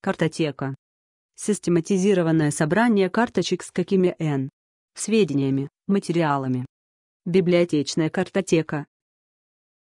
Картотека. Систематизированное собрание карточек с какими н Сведениями, материалами. Библиотечная картотека